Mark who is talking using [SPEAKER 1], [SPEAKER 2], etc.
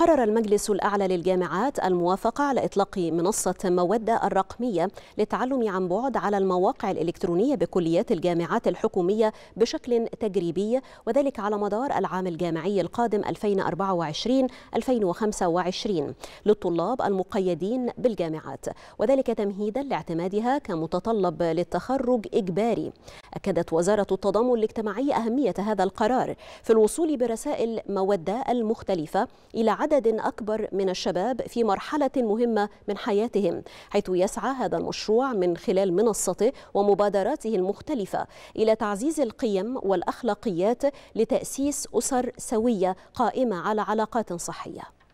[SPEAKER 1] قرر المجلس الأعلى للجامعات الموافقة على إطلاق منصة مودة الرقمية للتعلم عن بعد على المواقع الإلكترونية بكليات الجامعات الحكومية بشكل تجريبي وذلك على مدار العام الجامعي القادم 2024-2025 للطلاب المقيدين بالجامعات وذلك تمهيدا لاعتمادها كمتطلب للتخرج إجباري أكدت وزارة التضامن الاجتماعي أهمية هذا القرار في الوصول برسائل مودة المختلفة إلى عدد أكبر من الشباب في مرحلة مهمة من حياتهم حيث يسعى هذا المشروع من خلال منصته ومبادراته المختلفة إلى تعزيز القيم والأخلاقيات لتأسيس أسر سوية قائمة على علاقات صحية